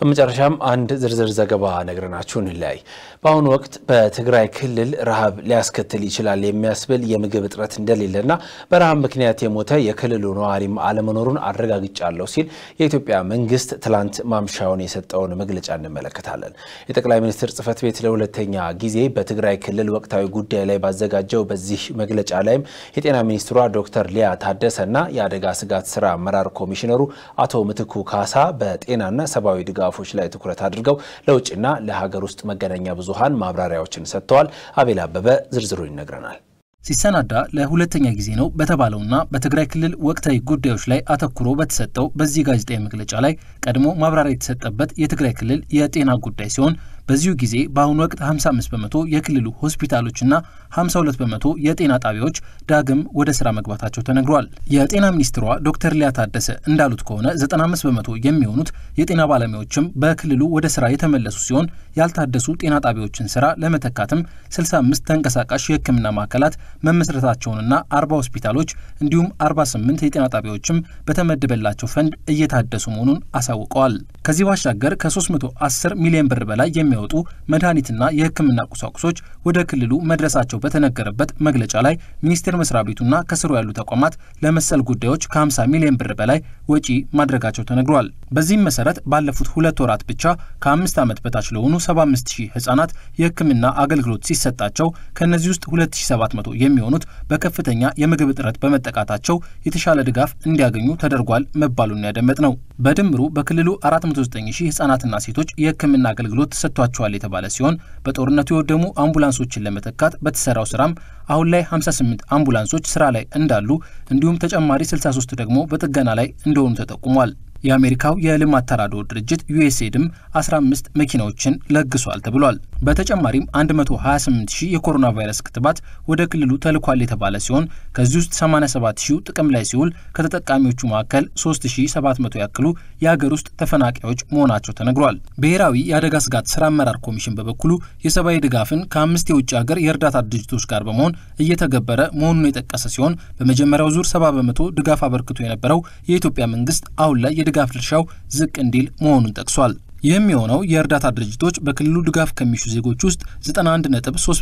በመጨረሻም አንድ ዝርዝር ዘገባ ነግረናችሁ እንለያይ። በአሁኑ ወቅት በትግራይ ክልል ረሃብ ሊያስከትል ይችላል የሚያስብል የምግብ እጥረት እንደሌለና በረሃብ ምክንያት የሞተ የክልሉ ነዋሪም አለመኖሩን አረጋግጫለሁ ሲል የኢትዮጵያ መንግስት ትላንት ማምሻውን የሰጠውን መግለጫ እንመለከታለን። የጠቅላይ ሚኒስትር ጽህፈት ቤት ለሁለተኛ ጊዜ በትግራይ ክልል ወቅታዊ ጉዳይ ላይ ባዘጋጀው በዚህ መግለጫ ላይም የጤና ሚኒስትሯ ዶክተር ሊያ ታደሰና የአደጋ ስጋት ስራ አመራር ኮሚሽነሩ አቶ ምትኩ ካሳ በጤናና ሰብአዊ ድጋ ድጋፎች ላይ ትኩረት አድርገው ለውጭና ለሀገር ውስጥ መገናኛ ብዙሃን ማብራሪያዎችን ሰጥተዋል። አቤል አበበ ዝርዝሩ ይነግረናል። ሲሰናዳ ለሁለተኛ ጊዜ ነው በተባለውና በትግራይ ክልል ወቅታዊ ጉዳዮች ላይ አተኩሮ በተሰጠው በዚህ ጋዜጣዊ መግለጫ ላይ ቀድሞ ማብራሪያ የተሰጠበት የትግራይ ክልል የጤና ጉዳይ ሲሆን በዚሁ ጊዜ በአሁኑ ወቅት 55 በመቶ የክልሉ ሆስፒታሎችና 52 በመቶ የጤና ጣቢያዎች ዳግም ወደ ስራ መግባታቸው ተነግሯል። የጤና ሚኒስትሯ ዶክተር ሊያ ታደሰ እንዳሉት ከሆነ 95 በመቶ የሚሆኑት የጤና ባለሙያዎችም በክልሉ ወደ ስራ የተመለሱ ሲሆን ያልታደሱ ጤና ጣቢያዎችን ስራ ለመተካትም 65 ተንቀሳቃሽ የህክምና ማዕከላት መመስረታቸውንና 40 ሆስፒታሎች እንዲሁም 48 የጤና ጣቢያዎችም በተመደበላቸው ፈንድ እየታደሱ መሆኑን አሳውቀዋል። ከዚህ ባሻገር ከ310 ሚሊዮን ብር በላይ የሚ የሚወጡ መድኃኒትና የሕክምና ቁሳቁሶች ወደ ክልሉ መድረሳቸው በተነገረበት መግለጫ ላይ ሚኒስቴር መስሪያ ቤቱና ከስሩ ያሉ ተቋማት ለመሰል ጉዳዮች ከ50 ሚሊዮን ብር በላይ ወጪ ማድረጋቸው ተነግሯል። በዚህም መሰረት ባለፉት ሁለት ወራት ብቻ ከአምስት ዓመት በታች ለሆኑ 75 ሺህ ህጻናት የሕክምና አገልግሎት ሲሰጣቸው ከእነዚህ ውስጥ 2700 የሚሆኑት በከፍተኛ የምግብ እጥረት በመጠቃታቸው የተሻለ ድጋፍ እንዲያገኙ ተደርጓል መባሉን ያደመጥ ነው። በድምሩ በክልሉ 409 ሺህ ህጻናትና ሴቶች የህክምና አገልግሎት ተሰጥቷቸዋል የተባለ ሲሆን በጦርነቱ የወደሙ አምቡላንሶችን ለመተካት በተሰራው ስራም አሁን ላይ 58 አምቡላንሶች ስራ ላይ እንዳሉ እንዲሁም ተጨማሪ 63 ደግሞ በጥገና ላይ እንደሆኑ ተጠቁሟል። የአሜሪካው የልማት ተራድኦ ድርጅት ዩኤስኤድም 15 መኪናዎችን ለግሷል ተብሏል። በተጨማሪም 128 ሺህ የኮሮና ቫይረስ ክትባት ወደ ክልሉ ተልኳል የተባለ ሲሆን ከዚህ ውስጥ 87 ሺው ጥቅም ላይ ሲውል ከተጠቃሚዎቹ መካከል 3700 ያክሉ የሀገር ውስጥ ተፈናቃዮች መሆናቸው ተነግሯል። ብሔራዊ የአደጋ ስጋት ስራ አመራር ኮሚሽን በበኩሉ የሰብአዊ ድጋፍን ከአምስት የውጭ ሀገር የእርዳታ ድርጅቶች ጋር በመሆን እየተገበረ መሆኑን የጠቀሰ ሲሆን በመጀመሪያው ዙር 70 በመቶ ድጋፍ አበርክቶ የነበረው የኢትዮጵያ መንግስት አሁን ላይ የድጋፍ ድርሻው ዝቅ እንዲል መሆኑን ጠቅሷል። ይህም የሆነው የእርዳታ ድርጅቶች በክልሉ ድጋፍ ከሚሹ ዜጎች ውስጥ 3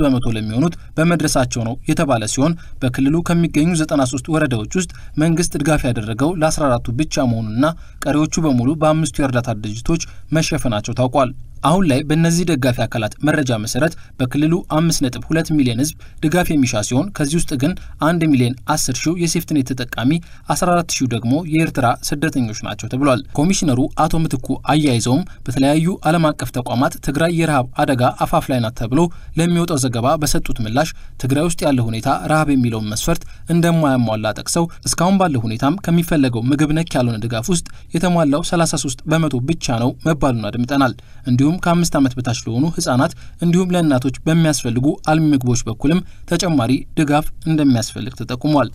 በመቶ ለሚሆኑት በመድረሳቸው ነው የተባለ ሲሆን በክልሉ ከሚገኙ 93 ወረዳዎች ውስጥ መንግስት ድጋፍ ያደረገው ለ14ቱ ብቻ መሆኑና ቀሪዎቹ በሙሉ በአምስቱ የእርዳታ ድርጅቶች መሸፈናቸው ታውቋል። አሁን ላይ በእነዚህ ደጋፊ አካላት መረጃ መሰረት በክልሉ 5.2 ሚሊዮን ህዝብ ድጋፍ የሚሻ ሲሆን ከዚህ ውስጥ ግን 1 ሚሊዮን 10 ሺው የሴፍትኔት ተጠቃሚ 14 ሺው ደግሞ የኤርትራ ስደተኞች ናቸው ተብሏል። ኮሚሽነሩ አቶ ምትኩ አያይዘውም በተለያዩ ዓለም አቀፍ ተቋማት ትግራይ የረሃብ አደጋ አፋፍ ላይ ናት ተብሎ ለሚወጣው ዘገባ በሰጡት ምላሽ ትግራይ ውስጥ ያለው ሁኔታ ረሃብ የሚለውን መስፈርት እንደማያሟላ ጠቅሰው እስካሁን ባለው ሁኔታም ከሚፈለገው ምግብ ነክ ያልሆነ ድጋፍ ውስጥ የተሟላው 33 በመቶ ብቻ ነው መባሉን አድምጠናል። እንዲሁም እንዲሁም ከአምስት ዓመት በታች ለሆኑ ህጻናት እንዲሁም ለእናቶች በሚያስፈልጉ አልሚ ምግቦች በኩልም ተጨማሪ ድጋፍ እንደሚያስፈልግ ተጠቁሟል።